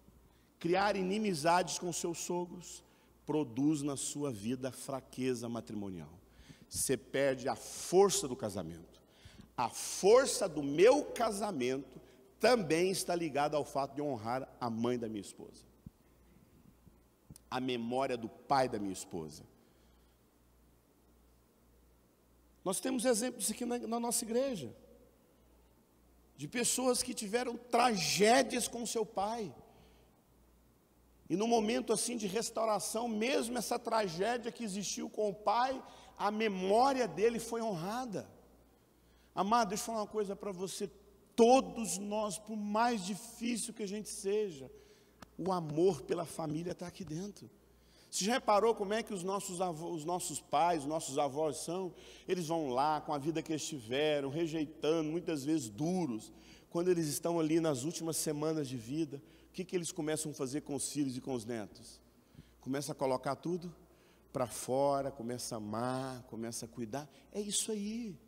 criar inimizades com os seus sogros, produz na sua vida fraqueza matrimonial. Você perde a força do casamento. A força do meu casamento também está ligada ao fato de honrar a mãe da minha esposa a memória do pai da minha esposa. Nós temos exemplos aqui na, na nossa igreja, de pessoas que tiveram tragédias com seu pai. E no momento assim de restauração, mesmo essa tragédia que existiu com o pai, a memória dele foi honrada. Amado, deixa eu falar uma coisa para você. Todos nós, por mais difícil que a gente seja, o amor pela família está aqui dentro. Você já reparou como é que os nossos, avós, os nossos pais, os nossos avós são? Eles vão lá com a vida que eles tiveram, rejeitando, muitas vezes duros. Quando eles estão ali nas últimas semanas de vida, o que, que eles começam a fazer com os filhos e com os netos? Começa a colocar tudo para fora, começa a amar, começa a cuidar. É isso aí.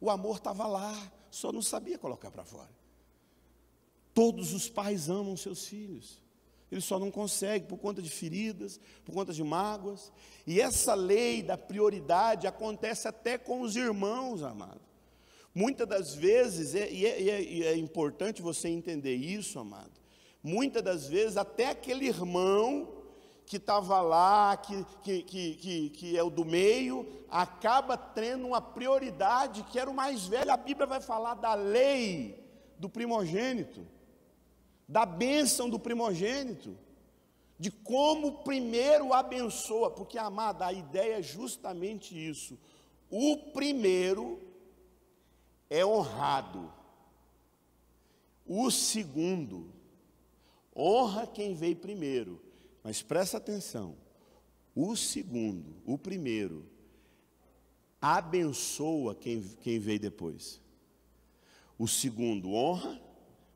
O amor estava lá, só não sabia colocar para fora. Todos os pais amam seus filhos. Ele só não consegue por conta de feridas, por conta de mágoas. E essa lei da prioridade acontece até com os irmãos, amado. Muitas das vezes, é, e, é, é, é importante você entender isso, amado. Muitas das vezes, até aquele irmão que estava lá, que, que, que, que, é o do meio, acaba tendo uma prioridade que era o mais velho. A Bíblia vai falar da lei do primogênito da bênção do primogênito, de como primeiro abençoa, porque amada, a ideia é justamente isso. O primeiro é honrado, o segundo honra quem veio primeiro, mas presta atenção: o segundo, o primeiro, abençoa quem, quem veio depois. O segundo honra,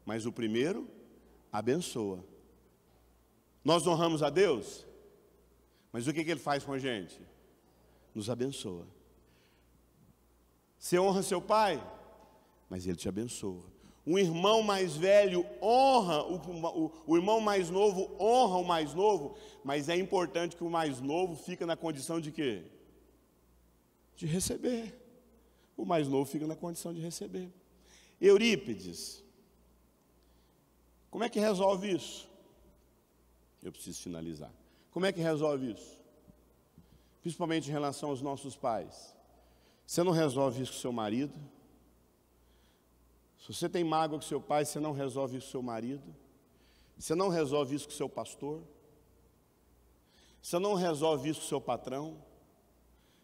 mas o primeiro abençoa. Nós honramos a Deus, mas o que, que Ele faz com a gente? Nos abençoa. Você honra seu pai, mas ele te abençoa. Um irmão mais velho honra, o, o, o, irmão mais novo honra o mais novo, mas é importante que o mais novo fica na condição de quê? De receber. O mais novo fica na condição de receber. Eurípides, como é que resolve isso? Eu preciso finalizar. Como é que resolve isso? Principalmente em relação aos nossos pais. Você não resolve isso com seu marido? Se você tem mágoa com seu pai, você não resolve isso com seu marido? Você não resolve isso com seu pastor? Você não resolve isso com seu patrão?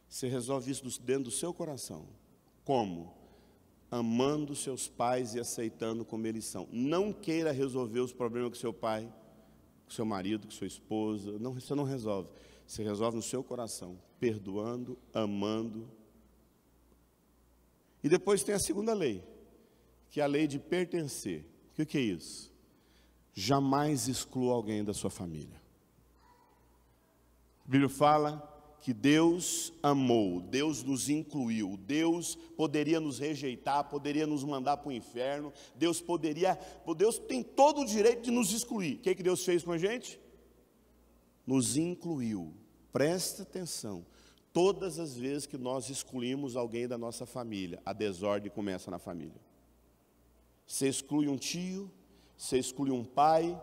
Você resolve isso dentro do seu coração. Como? amando seus pais e aceitando como eles são. Não queira resolver os problemas com seu pai, com seu marido, com sua esposa. Não, você não resolve. Você resolve no seu coração, perdoando, amando. E depois tem a segunda lei, que é a lei de pertencer. O que é isso? Jamais exclua alguém da sua família. O Bíblia fala que Deus amou, Deus nos incluiu, Deus poderia nos rejeitar, poderia nos mandar para o inferno, Deus poderia, Deus tem todo o direito de nos excluir. O que, que Deus fez com a gente? Nos incluiu. Presta atenção. Todas as vezes que nós excluímos alguém da nossa família, a desordem começa na família. Você exclui um tio, você exclui um pai,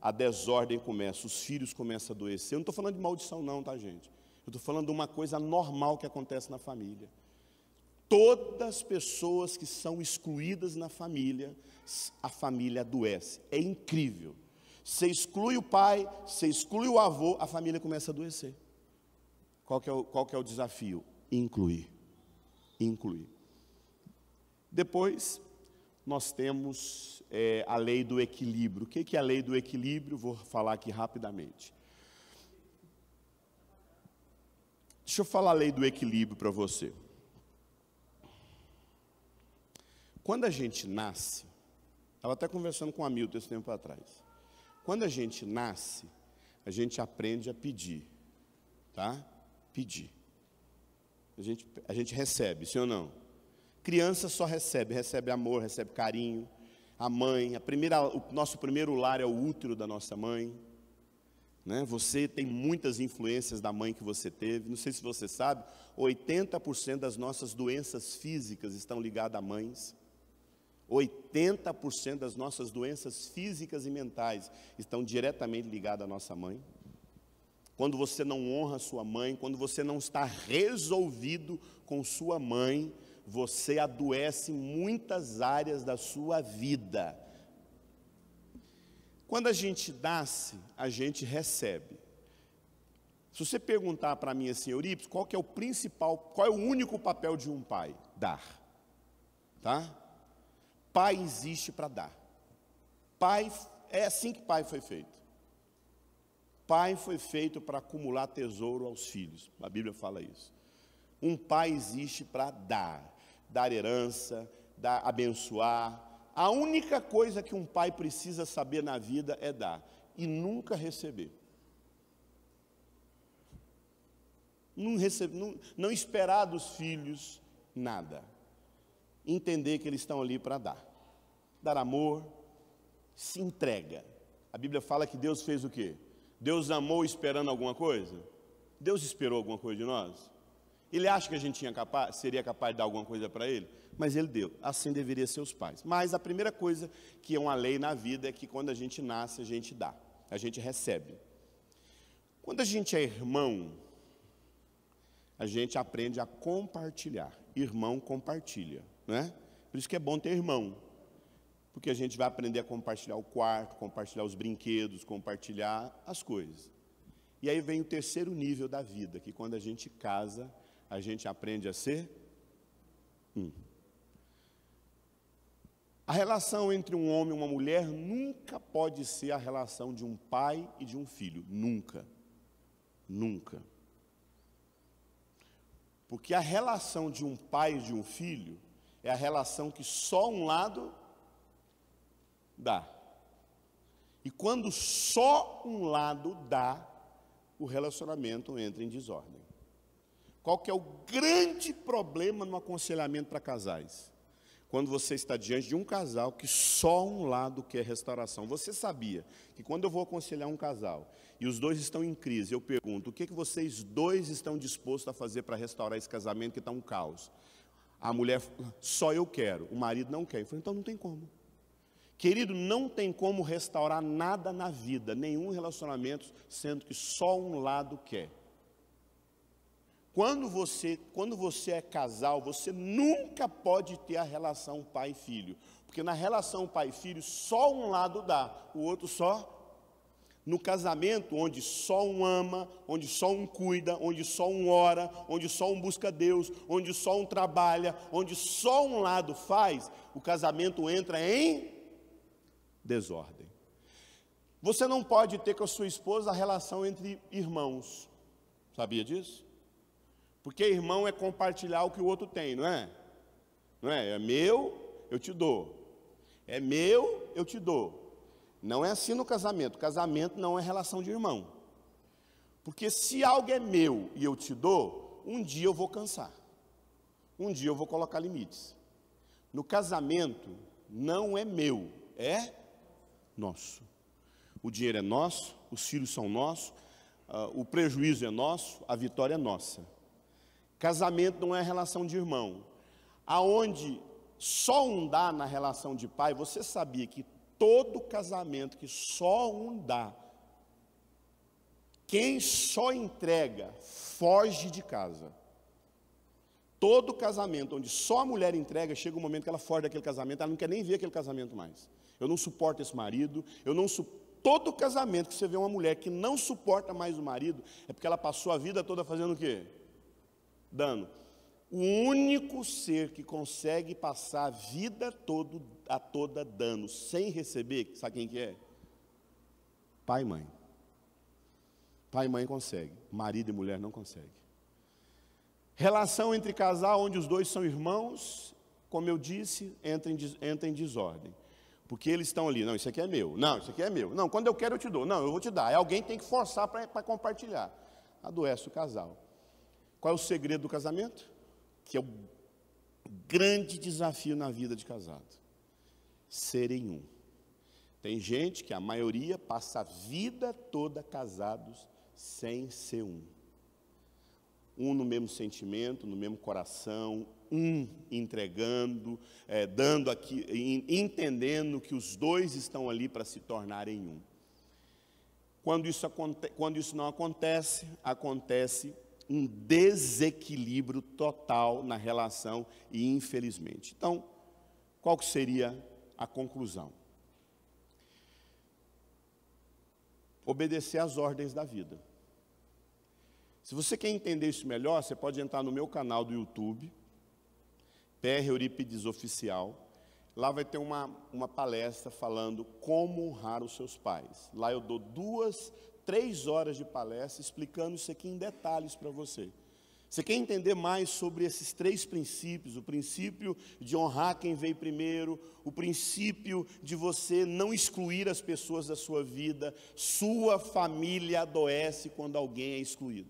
a desordem começa, os filhos começam a adoecer. Eu não estou falando de maldição, não, tá, gente? Eu estou falando de uma coisa normal que acontece na família. Todas as pessoas que são excluídas na família, a família adoece. É incrível. Você exclui o pai, você exclui o avô, a família começa a adoecer. Qual que é o, qual que é o desafio? Incluir. Incluir. Depois, nós temos é, a lei do equilíbrio. O que é a lei do equilíbrio? Vou falar aqui rapidamente. Deixa eu falar a lei do equilíbrio para você. Quando a gente nasce, estava até conversando com a Milton esse tempo atrás. Quando a gente nasce, a gente aprende a pedir, tá? Pedir. A gente, a gente recebe, sim ou não? Criança só recebe, recebe amor, recebe carinho. A mãe, a primeira, o nosso primeiro lar é o útero da nossa mãe. Né? Você tem muitas influências da mãe que você teve. Não sei se você sabe, 80% das nossas doenças físicas estão ligadas a mães. 80% das nossas doenças físicas e mentais estão diretamente ligadas à nossa mãe. Quando você não honra sua mãe, quando você não está resolvido com sua mãe, você adoece muitas áreas da sua vida. Quando a gente dá-se, a gente recebe. Se você perguntar para mim assim, Eurípides, qual que é o principal, qual é o único papel de um pai? Dar. Tá? Pai existe para dar. Pai é assim que pai foi feito. Pai foi feito para acumular tesouro aos filhos. A Bíblia fala isso. Um pai existe para dar, dar herança, dar abençoar, a única coisa que um pai precisa saber na vida é dar e nunca receber. Não, não, não esperar dos filhos nada. Entender que eles estão ali para dar. Dar amor, se entrega. A Bíblia fala que Deus fez o quê? Deus amou esperando alguma coisa? Deus esperou alguma coisa de nós? Ele acha que a gente capaz, seria capaz de dar alguma coisa para ele, mas ele deu. Assim deveria ser os pais. Mas a primeira coisa que é uma lei na vida é que quando a gente nasce, a gente dá, a gente recebe. Quando a gente é irmão, a gente aprende a compartilhar. Irmão compartilha, né? Por isso que é bom ter irmão, porque a gente vai aprender a compartilhar o quarto, compartilhar os brinquedos, compartilhar as coisas. E aí vem o terceiro nível da vida, que quando a gente casa, a gente aprende a ser um. A relação entre um homem e uma mulher nunca pode ser a relação de um pai e de um filho, nunca. Nunca. Porque a relação de um pai e de um filho é a relação que só um lado dá. E quando só um lado dá, o relacionamento entra em desordem. Qual que é o grande problema no aconselhamento para casais? Quando você está diante de um casal que só um lado quer restauração. Você sabia que quando eu vou aconselhar um casal e os dois estão em crise, eu pergunto: o que, que vocês dois estão dispostos a fazer para restaurar esse casamento que está um caos? A mulher, só eu quero, o marido não quer. Eu falei, então não tem como. Querido, não tem como restaurar nada na vida, nenhum relacionamento, sendo que só um lado quer. Quando você, quando você é casal, você nunca pode ter a relação pai-filho. Porque na relação pai-filho, só um lado dá, o outro só. No casamento, onde só um ama, onde só um cuida, onde só um ora, onde só um busca Deus, onde só um trabalha, onde só um lado faz, o casamento entra em desordem. Você não pode ter com a sua esposa a relação entre irmãos. Sabia disso? Porque irmão é compartilhar o que o outro tem, não é? Não é? É meu, eu te dou. É meu, eu te dou. Não é assim no casamento. Casamento não é relação de irmão. Porque se algo é meu e eu te dou, um dia eu vou cansar. Um dia eu vou colocar limites. No casamento, não é meu, é nosso. O dinheiro é nosso, os filhos são nossos, uh, o prejuízo é nosso, a vitória é nossa. Casamento não é relação de irmão. Aonde só um dá na relação de pai, você sabia que todo casamento que só um dá, quem só entrega, foge de casa. Todo casamento onde só a mulher entrega, chega um momento que ela foge daquele casamento, ela não quer nem ver aquele casamento mais. Eu não suporto esse marido, eu não suporto. Todo casamento que você vê uma mulher que não suporta mais o marido, é porque ela passou a vida toda fazendo o quê? dano. O único ser que consegue passar a vida todo, a toda dano sem receber, sabe quem que é? Pai e mãe. Pai e mãe consegue, marido e mulher não consegue. Relação entre casal onde os dois são irmãos, como eu disse, entra em, entra em desordem. Porque eles estão ali, não, isso aqui é meu, não, isso aqui é meu, não, quando eu quero eu te dou, não, eu vou te dar. É alguém tem que forçar para compartilhar. Adoece o casal. Qual é o segredo do casamento? Que é o grande desafio na vida de casado: serem um. Tem gente que a maioria passa a vida toda casados sem ser um. Um no mesmo sentimento, no mesmo coração, um entregando, é, dando aqui, entendendo que os dois estão ali para se tornarem um. Quando isso, quando isso não acontece, acontece um desequilíbrio total na relação e infelizmente. Então, qual seria a conclusão? Obedecer às ordens da vida. Se você quer entender isso melhor, você pode entrar no meu canal do YouTube, PR Eurípides Oficial. Lá vai ter uma, uma palestra falando como honrar os seus pais. Lá eu dou duas três horas de palestra explicando isso aqui em detalhes para você. Você quer entender mais sobre esses três princípios? O princípio de honrar quem veio primeiro, o princípio de você não excluir as pessoas da sua vida. Sua família adoece quando alguém é excluído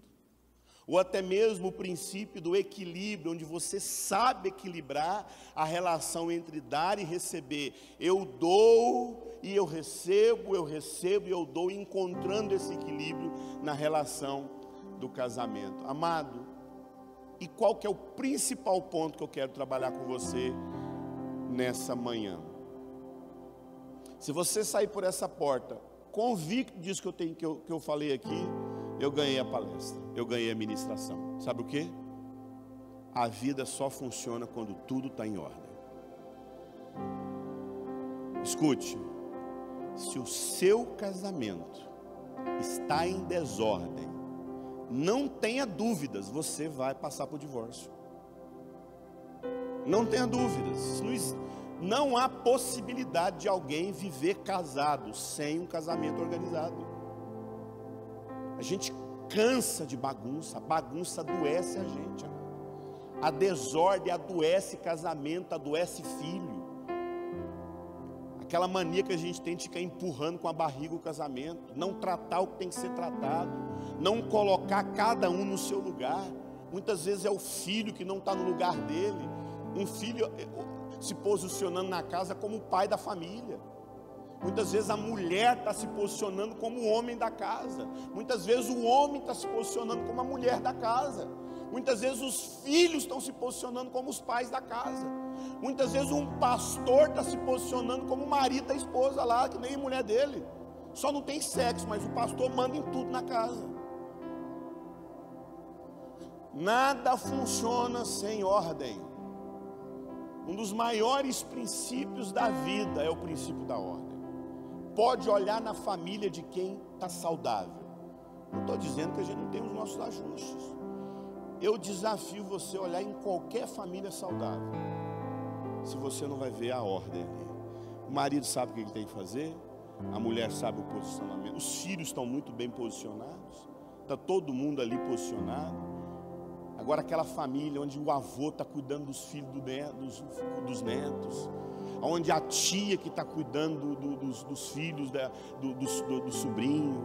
ou até mesmo o princípio do equilíbrio, onde você sabe equilibrar a relação entre dar e receber. Eu dou e eu recebo, eu recebo e eu dou, encontrando esse equilíbrio na relação do casamento. Amado, e qual que é o principal ponto que eu quero trabalhar com você nessa manhã? Se você sair por essa porta, convicto disso que eu, tenho, que eu, que eu falei aqui, eu ganhei a palestra, eu ganhei a ministração. Sabe o que? A vida só funciona quando tudo está em ordem. Escute, se o seu casamento está em desordem, não tenha dúvidas, você vai passar por divórcio. Não tenha dúvidas. Não, não há possibilidade de alguém viver casado sem um casamento organizado. A gente cansa de bagunça, bagunça adoece a gente. A desordem adoece casamento, adoece filho. Aquela mania que a gente tem de ficar empurrando com a barriga o casamento, não tratar o que tem que ser tratado, não colocar cada um no seu lugar. Muitas vezes é o filho que não está no lugar dele, um filho eh, se posicionando na casa como o pai da família. Muitas vezes a mulher está se posicionando como o homem da casa. Muitas vezes o homem está se posicionando como a mulher da casa. Muitas vezes os filhos estão se posicionando como os pais da casa. Muitas vezes um pastor está se posicionando como o marido da esposa lá, que nem a mulher dele. Só não tem sexo, mas o pastor manda em tudo na casa. Nada funciona sem ordem. Um dos maiores princípios da vida é o princípio da ordem pode olhar na família de quem está saudável. Não estou dizendo que a gente não tem os nossos ajustes. Eu desafio você a olhar em qualquer família saudável. Se você não vai ver a ordem ali. O marido sabe o que ele tem que fazer, a mulher sabe o posicionamento, os filhos estão muito bem posicionados, está todo mundo ali posicionado. Agora aquela família onde o avô está cuidando dos filhos do neto, dos, dos netos, onde a tia que está cuidando do, dos, dos, filhos, da, do, do, sobrinho,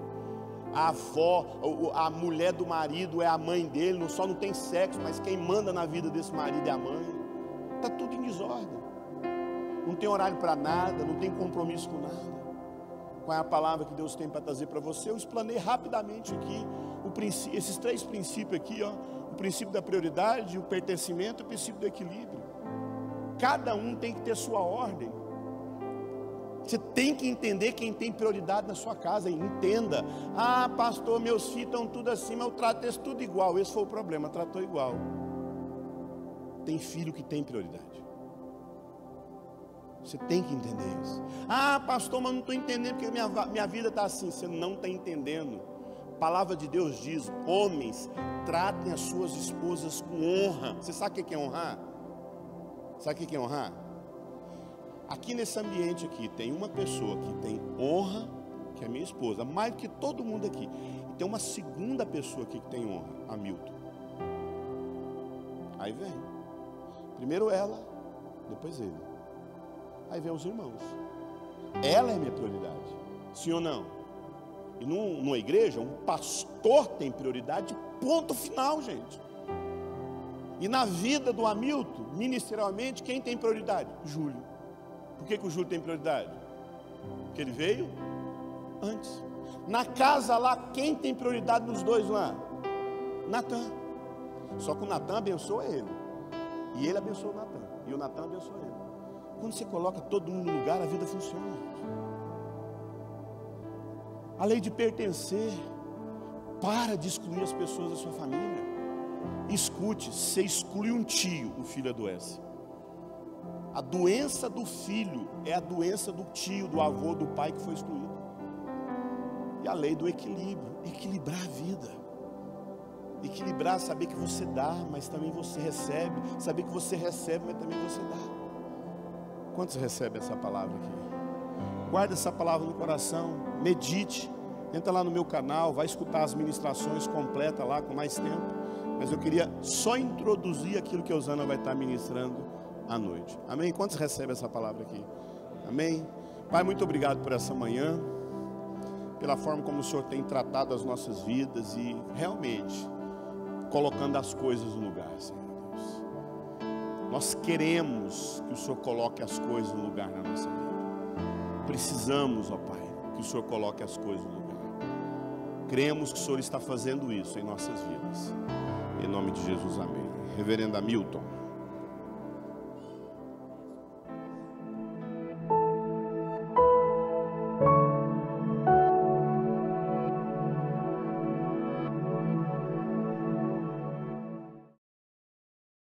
a avó, a mulher do marido é a mãe dele, não só não tem sexo, mas quem manda na vida desse marido é a mãe. Está tudo em desordem. Não tem horário para nada, não tem compromisso com nada. Qual é a palavra que Deus tem para trazer para você? Eu explanei rapidamente aqui esses três princípios aqui, ó, o princípio da prioridade, o pertencimento e o princípio do equilíbrio. Cada um tem que ter sua ordem. Você tem que entender quem tem prioridade na sua casa. E entenda. Ah, pastor, meus filhos estão tudo acima, eu trato eles tudo igual. Esse foi o problema, tratou igual. Tem filho que tem prioridade. Você tem que entender isso. Ah, pastor, mas não estou entendendo porque minha, minha vida está assim. Você não está entendendo. A palavra de Deus diz: homens, tratem as suas esposas com honra. Você sabe o que é honrar? Sabe o que é honrar? Aqui nesse ambiente aqui tem uma pessoa que tem honra, que é minha esposa, mais do que todo mundo aqui. E tem uma segunda pessoa aqui que tem honra, a Milton. Aí vem. Primeiro ela, depois ele. Aí vem os irmãos. Ela é minha prioridade. Sim ou não? E no numa igreja, um pastor tem prioridade, ponto final, gente. E na vida do Hamilton, ministerialmente, quem tem prioridade? Júlio. Por que, que o Júlio tem prioridade? Porque ele veio antes. Na casa lá, quem tem prioridade nos dois lá? Natan. Só que o Natan abençoa ele. E ele abençoa o Natan. E o Natan abençoa ele. Quando você coloca todo mundo no lugar, a vida funciona. A lei de pertencer. Para de excluir as pessoas da sua família. Escute, você exclui um tio, o filho adoece. A doença do filho é a doença do tio, do avô, do pai que foi excluído. E a lei do equilíbrio, equilibrar a vida. Equilibrar, saber que você dá, mas também você recebe. Saber que você recebe, mas também você dá. Quantos recebem essa palavra aqui? Guarda essa palavra no coração, medite. Entra lá no meu canal, vai escutar as ministrações completas lá com mais tempo mas eu queria só introduzir aquilo que a Osana vai estar ministrando à noite. Amém? Quantos recebem essa palavra aqui? Amém? Pai, muito obrigado por essa manhã, pela forma como o Senhor tem tratado as nossas vidas e realmente colocando as coisas no lugar, Senhor Deus. Nós queremos que o Senhor coloque as coisas no lugar na nossa vida. Precisamos, ó Pai, que o Senhor coloque as coisas no lugar. Cremos que o Senhor está fazendo isso em nossas vidas. Em nome de Jesus, amém. Reverenda Milton.